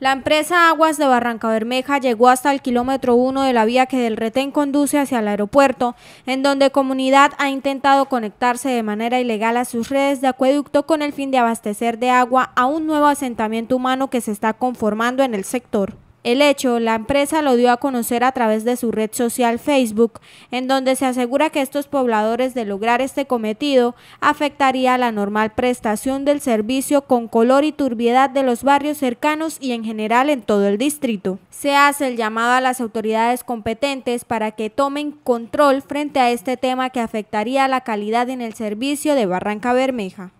La empresa Aguas de Barranca Bermeja llegó hasta el kilómetro 1 de la vía que del retén conduce hacia el aeropuerto, en donde comunidad ha intentado conectarse de manera ilegal a sus redes de acueducto con el fin de abastecer de agua a un nuevo asentamiento humano que se está conformando en el sector. El hecho, la empresa lo dio a conocer a través de su red social Facebook, en donde se asegura que estos pobladores de lograr este cometido afectaría la normal prestación del servicio con color y turbiedad de los barrios cercanos y en general en todo el distrito. Se hace el llamado a las autoridades competentes para que tomen control frente a este tema que afectaría la calidad en el servicio de Barranca Bermeja.